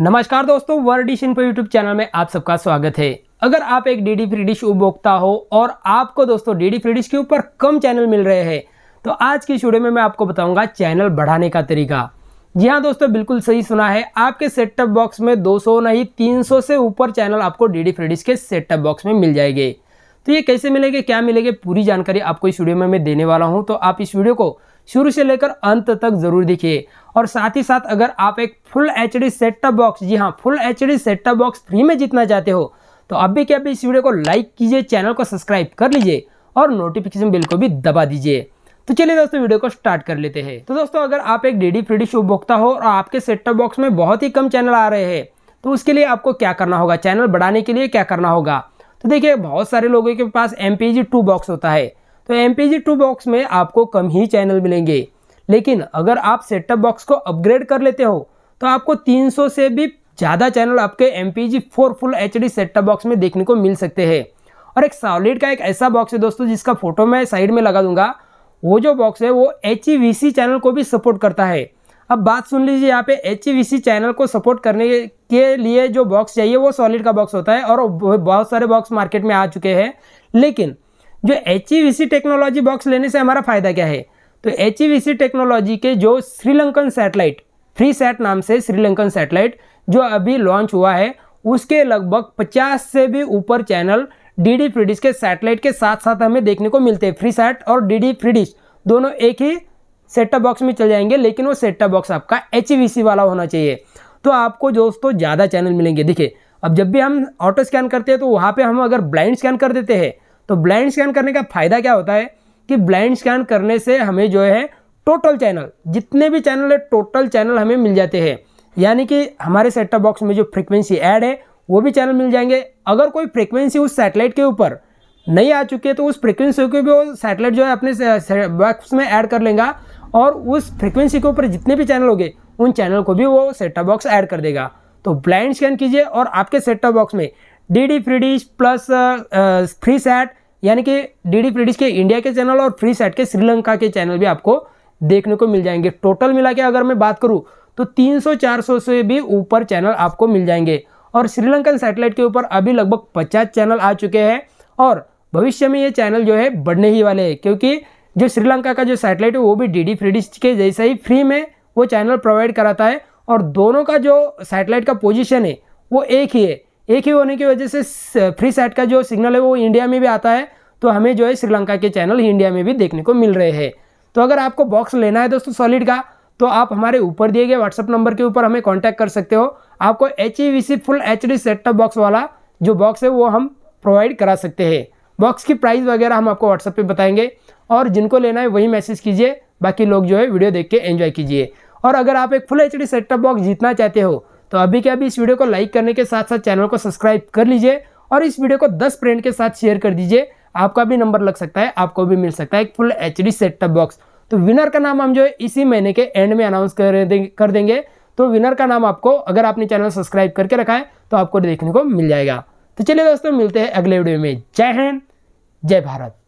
नमस्कार दोस्तों world dish info YouTube channel में आप सबका स्वागत है अगर आप एक डी फ्री डिश उपभोक्ता हो और आपको दोस्तों डी फ्री डिश के ऊपर कम चैनल मिल रहे हैं तो आज की स्टूडियो में मैं आपको बताऊंगा चैनल बढ़ाने का तरीका जी हाँ दोस्तों बिल्कुल सही सुना है आपके सेटअप बॉक्स में दो नहीं तीन से ऊपर चैनल आपको डी फ्री डिश के सेटअप बॉक्स में मिल जाएंगे तो ये कैसे मिलेंगे क्या मिलेंगे पूरी जानकारी आपको इस वीडियो में मैं देने वाला हूँ तो आप इस वीडियो को शुरू से लेकर अंत तक ज़रूर देखिए और साथ ही साथ अगर आप एक full H D setup box जी हाँ full H D setup box free में जीतना चाहते हो तो अभी के अभी इस वीडियो को लाइक कीजिए चैनल को सब्सक्राइब कर लीजिए और नोटिफिकेशन बिल को भी दबा दीजिए तो चलिए दोस्तों वीडियो को स्टार्ट कर लेते हैं तो दोस्तों अगर आप एक डी डी फ्री डिश उपभोक्ता हो और आपके सेटअप बॉक्स में बहुत ही कम चैनल आ रहे हैं तो उसके लिए आपको क्या करना होगा चैनल बढ़ाने के लिए क्या करना होगा तो देखिए बहुत सारे लोगों के पास M P G two box होता है तो एम पी टू बॉक्स में आपको कम ही चैनल मिलेंगे लेकिन अगर आप सेटअप बॉक्स को अपग्रेड कर लेते हो तो आपको 300 से भी ज़्यादा चैनल आपके M P G four full H D setup box में देखने को मिल सकते हैं और एक सॉलिड का एक ऐसा बॉक्स है दोस्तों जिसका फोटो मैं साइड में लगा दूंगा वो जो बॉक्स है वो H E V C channel को भी सपोर्ट करता है अब बात सुन लीजिए यहाँ पे H E V C channel को सपोर्ट करने के लिए जो बॉक्स चाहिए वो सॉलिड का बॉक्स होता है और बहुत सारे बॉक्स मार्केट में आ चुके हैं लेकिन जो एच टेक्नोलॉजी बॉक्स लेने से हमारा फ़ायदा क्या है तो एच टेक्नोलॉजी e के जो श्रीलंकन सैटेलाइट फ्री सैट नाम से श्रीलंकन सैटेलाइट जो अभी लॉन्च हुआ है उसके लगभग 50 से भी ऊपर चैनल डी डी फ्रीडिश के सैटेलाइट के साथ साथ हमें देखने को मिलते हैं फ्री सैट और डी डी फ्रीडिश दोनों एक ही सेटअप बॉक्स में चल जाएंगे लेकिन वो सेटअप बॉक्स आपका एच e वाला होना चाहिए तो आपको दोस्तों ज़्यादा चैनल मिलेंगे देखिए अब जब भी हम ऑटो स्कैन करते हैं तो वहाँ पर हम अगर ब्लाइंड स्कैन कर देते हैं तो ब्लाइंड स्कैन करने का फ़ायदा क्या होता है कि ब्लाइंड स्कैन करने से हमें जो है टोटल चैनल जितने भी चैनल है टोटल चैनल हमें मिल जाते हैं यानी कि हमारे सेटअप बॉक्स में जो फ्रिक्वेंसी ऐड है वो भी चैनल मिल जाएंगे अगर कोई फ्रिक्वेंसी उस सैटेलाइट के ऊपर नहीं आ चुकी है तो उस फ्रिक्वेंसी को भी वो सैटेलाइट जो है अपने बॉक्स में ऐड कर लेगा और उस फ्रिक्वेंसी के ऊपर जितने भी चैनल होंगे उन चैनल को भी वो सेटअप बॉक्स ऐड कर देगा तो ब्लाइंड स्कैन कीजिए और आपके सेटअप बॉक्स में D D free dish plus free sat यानी कि डीडी प्रीडिस के इंडिया के चैनल और फ्री सेट के श्रीलंका के चैनल भी आपको देखने को मिल जाएंगे टोटल मिला के अगर मैं बात करूँ तो 300-400 से भी ऊपर चैनल आपको मिल जाएंगे और श्रीलंकन सैटेलाइट के ऊपर अभी लगभग 50 चैनल आ चुके हैं और भविष्य में ये चैनल जो है बढ़ने ही वाले हैं क्योंकि जो श्रीलंका का जो सैटेलाइट है वो भी डी डी के जैसा ही फ्री में वो चैनल प्रोवाइड कराता है और दोनों का जो सैटेलाइट का पोजिशन है वो एक ही है एक ही होने की वजह से फ्री सेट का जो सिग्नल है वो इंडिया में भी आता है तो हमें जो है श्रीलंका के चैनल इंडिया में भी देखने को मिल रहे हैं तो अगर आपको बॉक्स लेना है दोस्तों सॉलिड का तो आप हमारे ऊपर दिए गए व्हाट्सअप नंबर के ऊपर हमें कॉन्टैक्ट कर सकते हो आपको H E V C full H D set top box वाला जो बॉक्स है वो हम प्रोवाइड करा सकते हैं बॉक्स की प्राइस वगैरह हम आपको व्हाट्सएप पे बताएंगे और जिनको लेना है वही मैसेज कीजिए बाकी लोग जो है वीडियो देख के एंजॉय कीजिए और अगर आप एक full H D set top box जीतना चाहते हो तो अभी के अभी इस वीडियो को लाइक करने के साथ साथ चैनल को सब्सक्राइब कर लीजिए और इस वीडियो को दस फ्रेंड के साथ शेयर कर दीजिए आपका भी नंबर लग सकता है आपको भी मिल सकता है एक full H D setup box तो विनर का नाम हम जो है इसी महीने के एंड में अनाउंस कर देंगे तो विनर का नाम आपको अगर आपने चैनल सब्सक्राइब करके रखा है तो आपको देखने को मिल जाएगा तो चलिए दोस्तों मिलते हैं अगले वीडियो में जय हिंद जय भारत